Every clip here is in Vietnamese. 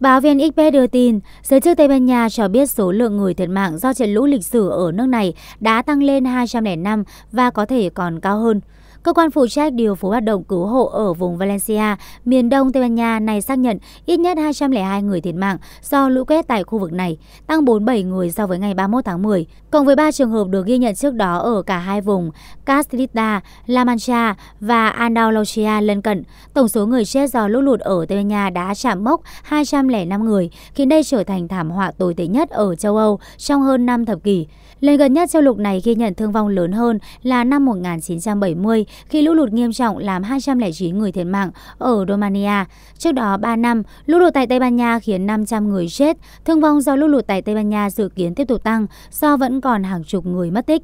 Báo viên XP đưa tin, giới chức Tây Ban Nha cho biết số lượng người thiệt mạng do trận lũ lịch sử ở nước này đã tăng lên 205 và có thể còn cao hơn. Cơ quan phụ trách điều phối hoạt động cứu hộ ở vùng Valencia, miền đông Tây Ban Nha này xác nhận ít nhất 202 người thiệt mạng do lũ quét tại khu vực này, tăng 47 người so với ngày 31 tháng 10, cộng với 3 trường hợp được ghi nhận trước đó ở cả hai vùng castilla La Mancha và Andalusia lân cận. Tổng số người chết do lũ lụt ở Tây Ban Nha đã chạm mốc 205 người, khiến đây trở thành thảm họa tồi tệ nhất ở châu Âu trong hơn 5 thập kỷ. Lần gần nhất châu lục này ghi nhận thương vong lớn hơn là năm 1970 khi lũ lụt nghiêm trọng làm 209 người thiệt mạng ở Romania. Trước đó 3 năm, lũ lụt tại Tây Ban Nha khiến 500 người chết. Thương vong do lũ lụt tại Tây Ban Nha dự kiến tiếp tục tăng do vẫn còn hàng chục người mất tích.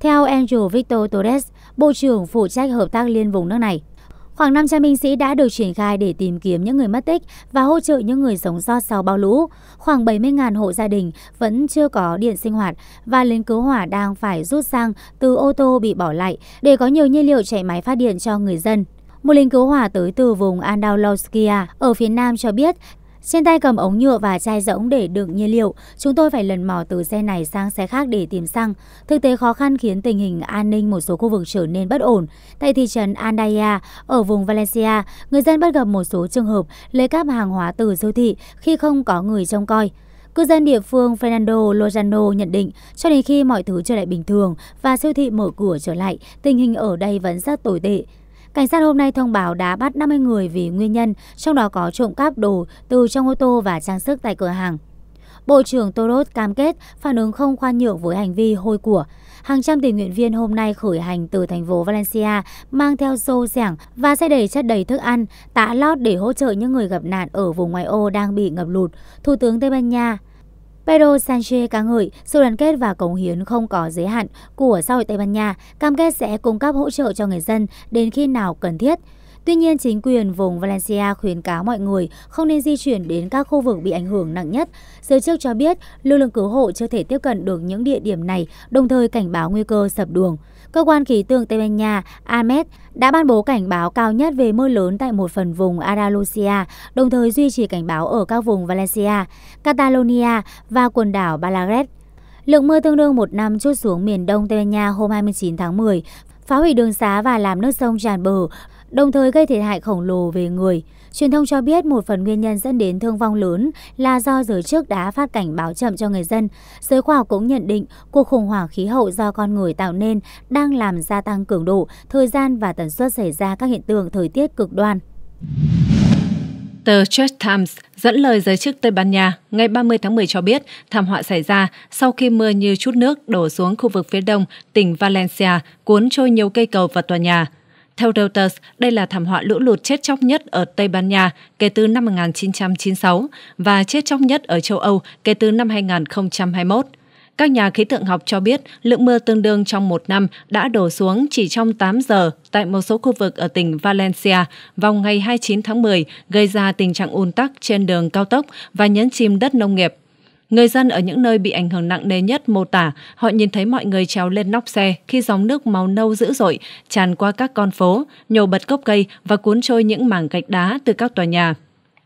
Theo Angel Victor Torres, Bộ trưởng phụ trách hợp tác liên vùng nước này, Khoảng 500 binh sĩ đã được triển khai để tìm kiếm những người mất tích và hỗ trợ những người sống sót sau bão lũ. Khoảng 70.000 hộ gia đình vẫn chưa có điện sinh hoạt và lính cứu hỏa đang phải rút sang từ ô tô bị bỏ lại để có nhiều nhiên liệu chạy máy phát điện cho người dân. Một lính cứu hỏa tới từ vùng Andaloskia ở phía nam cho biết trên tay cầm ống nhựa và chai rỗng để đựng nhiên liệu, chúng tôi phải lần mò từ xe này sang xe khác để tìm xăng. Thực tế khó khăn khiến tình hình an ninh một số khu vực trở nên bất ổn. Tại thị trấn Andaya, ở vùng Valencia, người dân bắt gặp một số trường hợp lấy cắp hàng hóa từ siêu thị khi không có người trông coi. Cư dân địa phương Fernando Lozano nhận định cho đến khi mọi thứ trở lại bình thường và siêu thị mở cửa trở lại, tình hình ở đây vẫn rất tồi tệ. Cảnh sát hôm nay thông báo đã bắt 50 người vì nguyên nhân, trong đó có trộm cắp đồ từ trong ô tô và trang sức tại cửa hàng. Bộ trưởng Toros cam kết phản ứng không khoan nhượng với hành vi hôi của. Hàng trăm tình nguyện viên hôm nay khởi hành từ thành phố Valencia mang theo xô giảng và xe đẩy chất đầy thức ăn, tạ lót để hỗ trợ những người gặp nạn ở vùng ngoại ô đang bị ngập lụt. Thủ tướng Tây Ban Nha Pedro Sanchez ca ngợi sự đoàn kết và cống hiến không có giới hạn của xã hội Tây Ban Nha, cam kết sẽ cung cấp hỗ trợ cho người dân đến khi nào cần thiết. Tuy nhiên, chính quyền vùng Valencia khuyến cáo mọi người không nên di chuyển đến các khu vực bị ảnh hưởng nặng nhất. Giới chức cho biết, lực lượng cứu hộ chưa thể tiếp cận được những địa điểm này, đồng thời cảnh báo nguy cơ sập đường. Cơ quan khí tượng Tây Ban Nha AMET đã ban bố cảnh báo cao nhất về mưa lớn tại một phần vùng Andalusia, đồng thời duy trì cảnh báo ở các vùng Valencia, Catalonia và quần đảo Balaguer. Lượng mưa tương đương một năm chút xuống miền đông Tây Ban Nha hôm 29 tháng 10, phá hủy đường xá và làm nước sông tràn bờ, đồng thời gây thiệt hại khổng lồ về người. Truyền thông cho biết một phần nguyên nhân dẫn đến thương vong lớn là do giới chức đã phát cảnh báo chậm cho người dân. Giới khoa học cũng nhận định cuộc khủng hoảng khí hậu do con người tạo nên đang làm gia tăng cường độ, thời gian và tần suất xảy ra các hiện tượng thời tiết cực đoan. Tờ Church Times dẫn lời giới chức Tây Ban Nha ngày 30 tháng 10 cho biết thảm họa xảy ra sau khi mưa như chút nước đổ xuống khu vực phía đông tỉnh Valencia, cuốn trôi nhiều cây cầu và tòa nhà. Theo Reuters, đây là thảm họa lũ lụt chết chóc nhất ở Tây Ban Nha kể từ năm 1996 và chết chóc nhất ở châu Âu kể từ năm 2021. Các nhà khí tượng học cho biết lượng mưa tương đương trong một năm đã đổ xuống chỉ trong 8 giờ tại một số khu vực ở tỉnh Valencia vào ngày 29 tháng 10, gây ra tình trạng ùn tắc trên đường cao tốc và nhấn chìm đất nông nghiệp Người dân ở những nơi bị ảnh hưởng nặng nề nhất mô tả, họ nhìn thấy mọi người trèo lên nóc xe khi dòng nước màu nâu dữ dội tràn qua các con phố, nhổ bật gốc cây và cuốn trôi những mảng gạch đá từ các tòa nhà.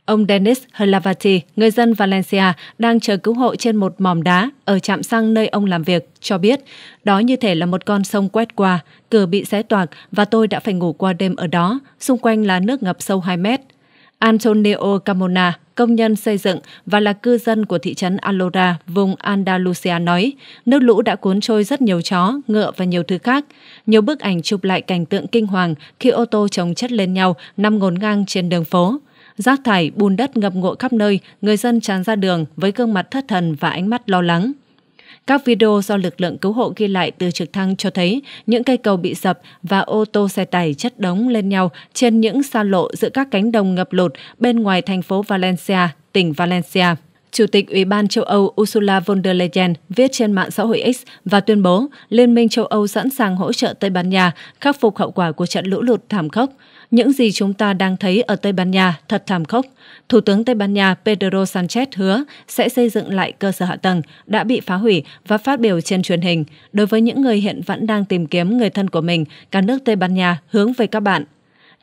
Ông Dennis Hlavati, người dân Valencia, đang chờ cứu hộ trên một mỏm đá ở trạm xăng nơi ông làm việc, cho biết đó như thể là một con sông quét qua, cửa bị xé toạc và tôi đã phải ngủ qua đêm ở đó, xung quanh là nước ngập sâu 2 mét. Antonio Camona, công nhân xây dựng và là cư dân của thị trấn Alora, vùng Andalusia nói, nước lũ đã cuốn trôi rất nhiều chó, ngựa và nhiều thứ khác. Nhiều bức ảnh chụp lại cảnh tượng kinh hoàng khi ô tô chồng chất lên nhau nằm ngổn ngang trên đường phố. Rác thải, bùn đất ngập ngụa khắp nơi, người dân tràn ra đường với gương mặt thất thần và ánh mắt lo lắng. Các video do lực lượng cứu hộ ghi lại từ trực thăng cho thấy những cây cầu bị sập và ô tô xe tải chất đống lên nhau trên những xa lộ giữa các cánh đồng ngập lụt bên ngoài thành phố Valencia, tỉnh Valencia. Chủ tịch Ủy ban châu Âu Ursula von der Leyen viết trên mạng xã hội X và tuyên bố Liên minh châu Âu sẵn sàng hỗ trợ Tây Ban Nha khắc phục hậu quả của trận lũ lụt thảm khốc. Những gì chúng ta đang thấy ở Tây Ban Nha thật thảm khốc. Thủ tướng Tây Ban Nha Pedro Sanchez hứa sẽ xây dựng lại cơ sở hạ tầng đã bị phá hủy và phát biểu trên truyền hình. Đối với những người hiện vẫn đang tìm kiếm người thân của mình, cả nước Tây Ban Nha hướng về các bạn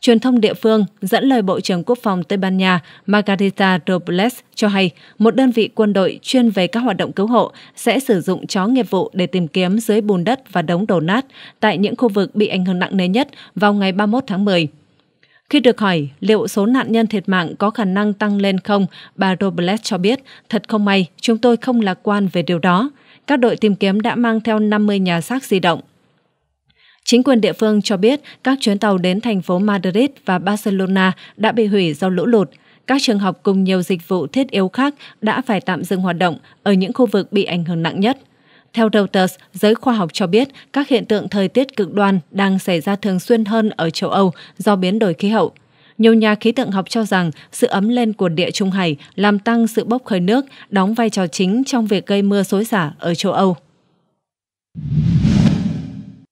Truyền thông địa phương dẫn lời Bộ trưởng Quốc phòng Tây Ban Nha Margarita Robles cho hay một đơn vị quân đội chuyên về các hoạt động cứu hộ sẽ sử dụng chó nghiệp vụ để tìm kiếm dưới bùn đất và đống đổ nát tại những khu vực bị ảnh hưởng nặng nề nhất vào ngày 31 tháng 10. Khi được hỏi liệu số nạn nhân thiệt mạng có khả năng tăng lên không, bà Robles cho biết, thật không may, chúng tôi không lạc quan về điều đó. Các đội tìm kiếm đã mang theo 50 nhà xác di động. Chính quyền địa phương cho biết các chuyến tàu đến thành phố Madrid và Barcelona đã bị hủy do lũ lụt. Các trường học cùng nhiều dịch vụ thiết yếu khác đã phải tạm dừng hoạt động ở những khu vực bị ảnh hưởng nặng nhất. Theo Reuters, giới khoa học cho biết các hiện tượng thời tiết cực đoan đang xảy ra thường xuyên hơn ở châu Âu do biến đổi khí hậu. Nhiều nhà khí tượng học cho rằng sự ấm lên của địa Trung Hải làm tăng sự bốc khởi nước, đóng vai trò chính trong việc gây mưa xối xả ở châu Âu.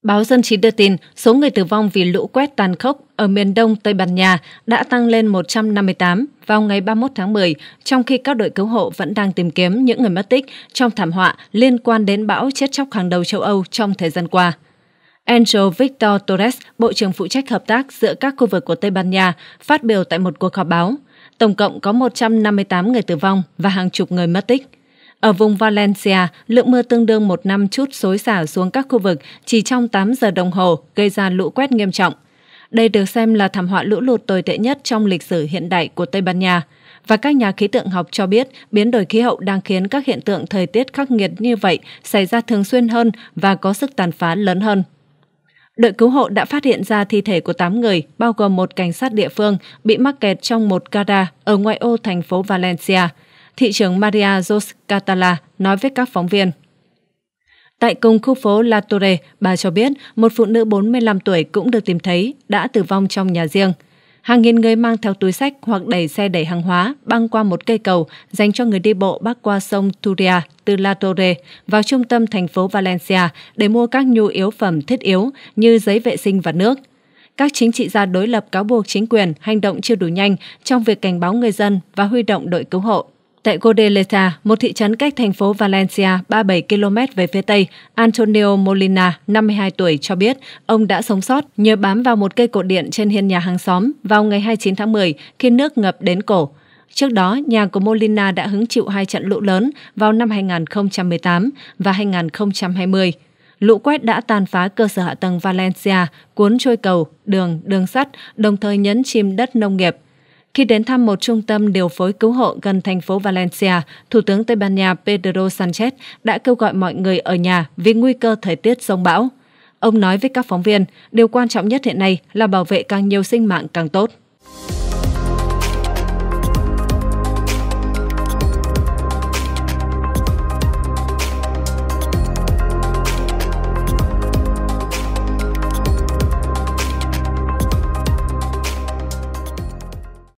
Báo Dân trí đưa tin, số người tử vong vì lũ quét tàn khốc ở miền đông Tây Ban Nha đã tăng lên 158 vào ngày 31 tháng 10, trong khi các đội cứu hộ vẫn đang tìm kiếm những người mất tích trong thảm họa liên quan đến bão chết chóc hàng đầu châu Âu trong thời gian qua. Angel Victor Torres, Bộ trưởng phụ trách hợp tác giữa các khu vực của Tây Ban Nha, phát biểu tại một cuộc họp báo. Tổng cộng có 158 người tử vong và hàng chục người mất tích. Ở vùng Valencia, lượng mưa tương đương một năm chút xối xả xuống các khu vực chỉ trong 8 giờ đồng hồ, gây ra lũ quét nghiêm trọng. Đây được xem là thảm họa lũ lụt tồi tệ nhất trong lịch sử hiện đại của Tây Ban Nha. Và các nhà khí tượng học cho biết biến đổi khí hậu đang khiến các hiện tượng thời tiết khắc nghiệt như vậy xảy ra thường xuyên hơn và có sức tàn phá lớn hơn. Đội cứu hộ đã phát hiện ra thi thể của 8 người, bao gồm một cảnh sát địa phương, bị mắc kẹt trong một gara ở ngoại ô thành phố Valencia – thị trưởng Maria Jos Catala nói với các phóng viên. Tại cùng khu phố La Torre, bà cho biết một phụ nữ 45 tuổi cũng được tìm thấy, đã tử vong trong nhà riêng. Hàng nghìn người mang theo túi sách hoặc đẩy xe đẩy hàng hóa băng qua một cây cầu dành cho người đi bộ bắc qua sông Turia từ La Torre vào trung tâm thành phố Valencia để mua các nhu yếu phẩm thiết yếu như giấy vệ sinh và nước. Các chính trị gia đối lập cáo buộc chính quyền hành động chưa đủ nhanh trong việc cảnh báo người dân và huy động đội cứu hộ. Tại Godeleta, một thị trấn cách thành phố Valencia 37 km về phía tây, Antonio Molina, 52 tuổi, cho biết ông đã sống sót nhờ bám vào một cây cột điện trên hiên nhà hàng xóm vào ngày 29 tháng 10 khi nước ngập đến cổ. Trước đó, nhà của Molina đã hứng chịu hai trận lũ lớn vào năm 2018 và 2020. Lũ quét đã tàn phá cơ sở hạ tầng Valencia, cuốn trôi cầu, đường, đường sắt, đồng thời nhấn chìm đất nông nghiệp – khi đến thăm một trung tâm điều phối cứu hộ gần thành phố Valencia, Thủ tướng Tây Ban Nha Pedro Sanchez đã kêu gọi mọi người ở nhà vì nguy cơ thời tiết rông bão. Ông nói với các phóng viên, điều quan trọng nhất hiện nay là bảo vệ càng nhiều sinh mạng càng tốt.